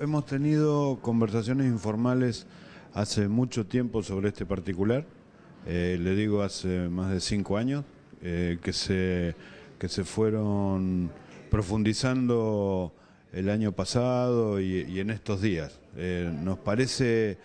Hemos tenido conversaciones informales hace mucho tiempo sobre este particular, eh, le digo hace más de cinco años, eh, que, se, que se fueron profundizando el año pasado y, en estos días. Eh, nos parece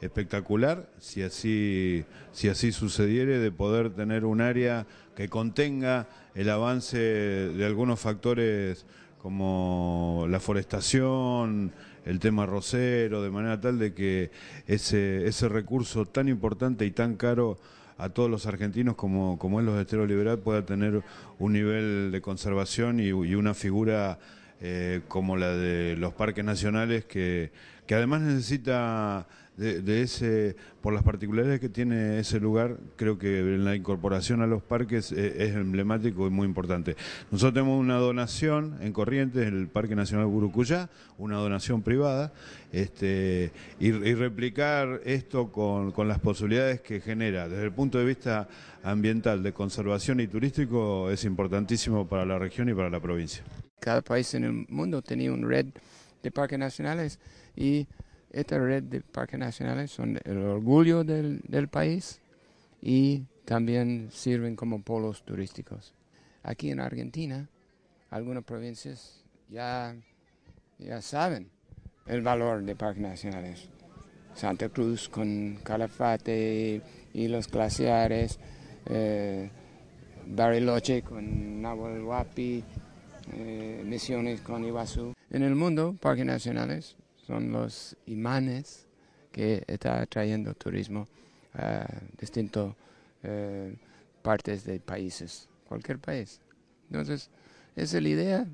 espectacular si así, si así sucediere de poder tener un área que contenga el avance de algunos factores como la forestación, el tema rosero, de manera tal de que ese, ese recurso tan importante y tan caro a todos los argentinos como, como es los Estero liberal pueda tener un nivel de conservación y una figura eh, como la de los parques nacionales, que, además necesita por las particularidades que tiene ese lugar, creo que la incorporación a los parques eh, es, emblemático y muy importante. Nosotros tenemos una donación en Corrientes, el Parque Nacional Gurucuyá, una donación privada, este, y, replicar esto con, las posibilidades que genera desde el punto de vista ambiental, de conservación y turístico es importantísimo para la región y para la provincia. Cada país en el mundo tenía una red de parques nacionales y esta red de parques nacionales son el orgullo del, país y también sirven como polos turísticos. Aquí en Argentina, algunas provincias ya, ya saben el valor de parques nacionales. Santa Cruz con Calafate y los glaciares, eh, Bariloche con Nahuel Huapi, eh, misiones con Iguazú. En el mundo, parques nacionales son los imanes que está trayendo turismo a distintas eh, partes de países, cualquier país. Entonces, esa es la idea.